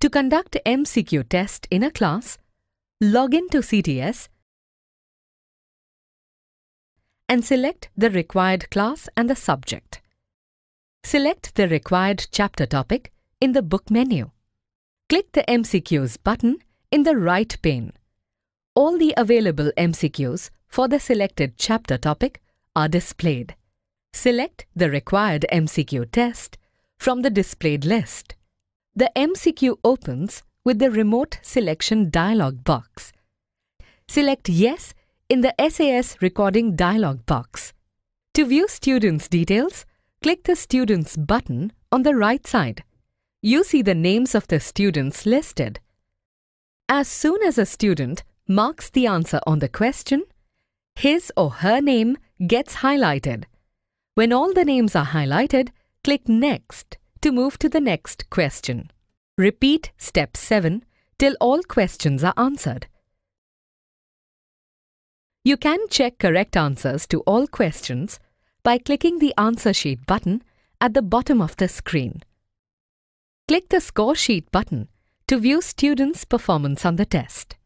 To conduct MCQ test in a class, log in to CTS and select the required class and the subject. Select the required chapter topic in the book menu. Click the MCQs button in the right pane. All the available MCQs for the selected chapter topic are displayed. Select the required MCQ test from the displayed list. The MCQ opens with the Remote Selection dialog box. Select Yes in the SAS Recording dialog box. To view students' details, click the Students button on the right side. You see the names of the students listed. As soon as a student marks the answer on the question, his or her name gets highlighted. When all the names are highlighted, click Next to move to the next question. Repeat step 7 till all questions are answered. You can check correct answers to all questions by clicking the answer sheet button at the bottom of the screen. Click the score sheet button to view students' performance on the test.